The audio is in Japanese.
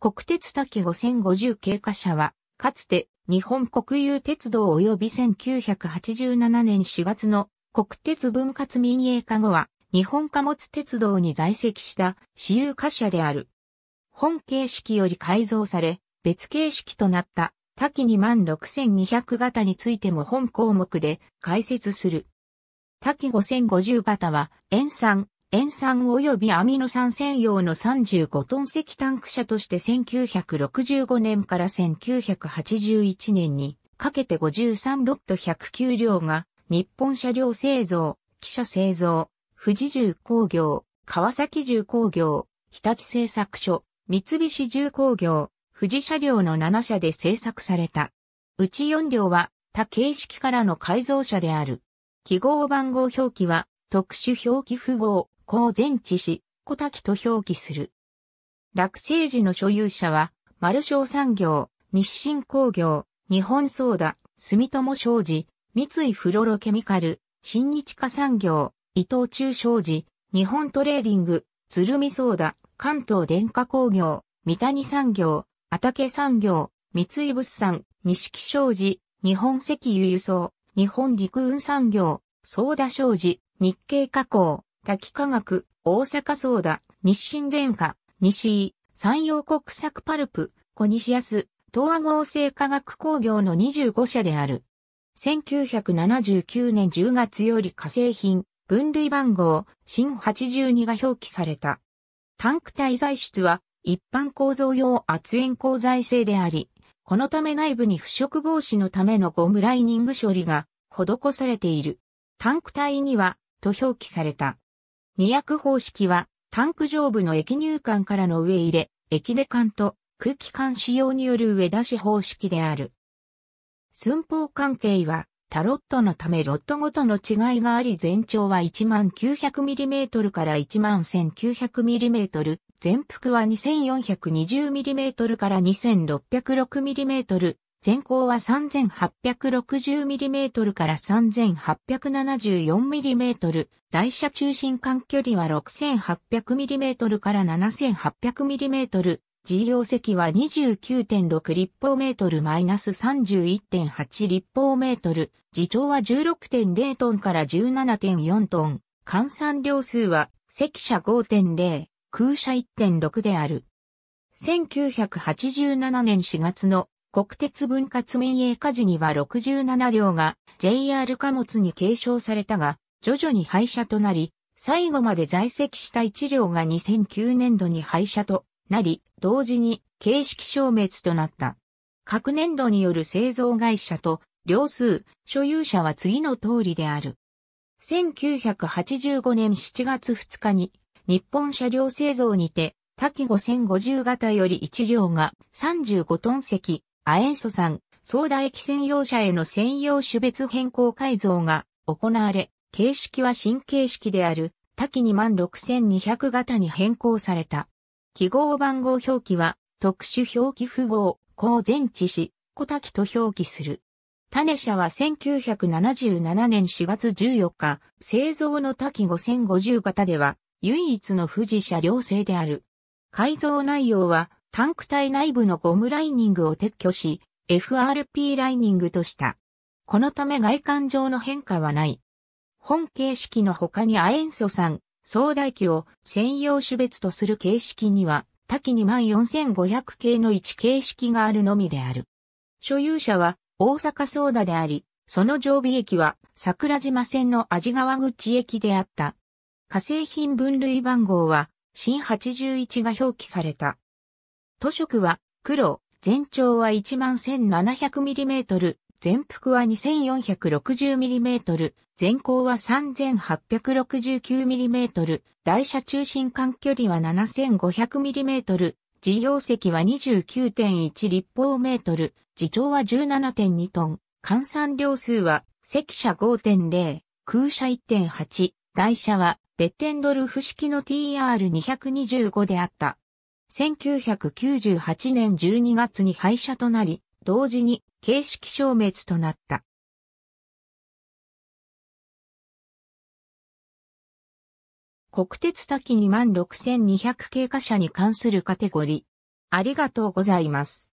国鉄滝5050経過車は、かつて日本国有鉄道及び1987年4月の国鉄分割民営化後は、日本貨物鉄道に在籍した私有貨車である。本形式より改造され、別形式となった多岐26200型についても本項目で解説する。多岐5050型は、塩酸、塩酸及びアミノ酸専用の35トン石タンク車として1965年から1981年にかけて53ロット109両が日本車両製造、汽車製造、富士重工業、川崎重工業、日立製作所、三菱重工業、富士車両の7社で製作された。うち4両は他形式からの改造車である。記号番号表記は特殊表記符号、子前知治し、小滝と表記する。落成時の所有者は、丸商産業、日清工業、日本ソーダ、住友商事、三井フロロケミカル、新日化産業、伊藤忠商事、日本トレーディング、鶴見ソーダ、関東電化工業、三谷産業、あたけ産業、三井物産、錦商事、日本石油輸送、日本陸運産業、ソーダ商事、日経加工、滝科学、大阪ソーダ、日清電化、西井、山陽国策パルプ、小西安、東亜合成化学工業の25社である。1979年10月より化成品、分類番号、新82が表記された。タンク体材質は一般構造用圧延鋼材製であり、このため内部に腐食防止のためのゴムライニング処理が施されている。タンク体にはと表記された。二役方式は、タンク上部の液入管からの上入れ、液出管と空気管使用による上出し方式である。寸法関係は、タロットのためロットごとの違いがあり全長は 1900mm から 11900mm、全幅は 2420mm から 2606mm、全高は 3860mm から 3874mm、台車中心間距離は 6800mm から 7800mm、事業席は29.6立方メートルマイナス31.8立方メートル、自重は16.0トンから17.4トン、換算量数は席車5.0、空車1.6である。1987年4月の国鉄分割民営化時には67両が JR 貨物に継承されたが、徐々に廃車となり、最後まで在籍した1両が2009年度に廃車となり、同時に形式消滅となった。各年度による製造会社と両数、所有者は次の通りである。1985年7月2日に日本車両製造にて、多機5050型より1両が35トン席、亜塩素酸、ソーダ液専用車への専用種別変更改造が行われ、形式は新形式である、多岐26200型に変更された。記号番号表記は、特殊表記符号、高前置詞、小滝と表記する。種社は1977年4月14日、製造の多岐5050型では、唯一の富士車両製である。改造内容は、タンク体内部のゴムライニングを撤去し、FRP ライニングとした。このため外観上の変化はない。本形式の他に亜塩素酸、相大器を専用種別とする形式には、多岐に24500系の1形式があるのみである。所有者は大阪ソーダであり、その常備駅は桜島線の味川口駅であった。化成品分類番号は新81が表記された。塗色は黒、全長は 11,700mm、全幅は 2460mm、全高は 3869mm、台車中心間距離は 7500mm、自業席は29.1立方メートル、自重は17.2トン、換算量数は赤車5.0、空車1.8、台車はベッテンドルフ式の TR225 であった。1998年12月に廃車となり、同時に形式消滅となった。国鉄多岐2万6200経過者に関するカテゴリー。ありがとうございます。